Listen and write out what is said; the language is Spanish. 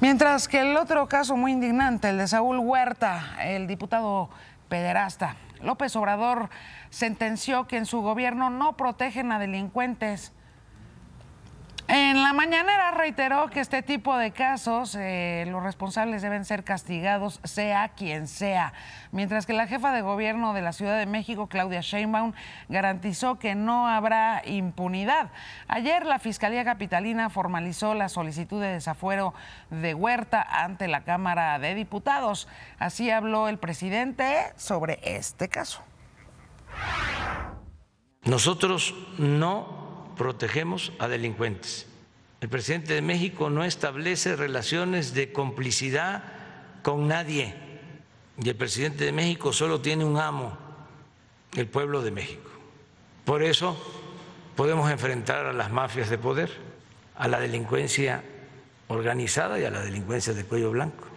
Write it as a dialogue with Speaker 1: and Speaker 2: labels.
Speaker 1: Mientras que el otro caso muy indignante, el de Saúl Huerta, el diputado pederasta, López Obrador sentenció que en su gobierno no protegen a delincuentes en la mañanera reiteró que este tipo de casos eh, los responsables deben ser castigados, sea quien sea. Mientras que la jefa de gobierno de la Ciudad de México, Claudia Sheinbaum, garantizó que no habrá impunidad. Ayer la Fiscalía Capitalina formalizó la solicitud de desafuero de Huerta ante la Cámara de Diputados. Así habló el presidente sobre este caso.
Speaker 2: Nosotros no protegemos a delincuentes el presidente de México no establece relaciones de complicidad con nadie. Y el presidente de México solo tiene un amo, el pueblo de México. Por eso podemos enfrentar a las mafias de poder, a la delincuencia organizada y a la delincuencia de cuello blanco.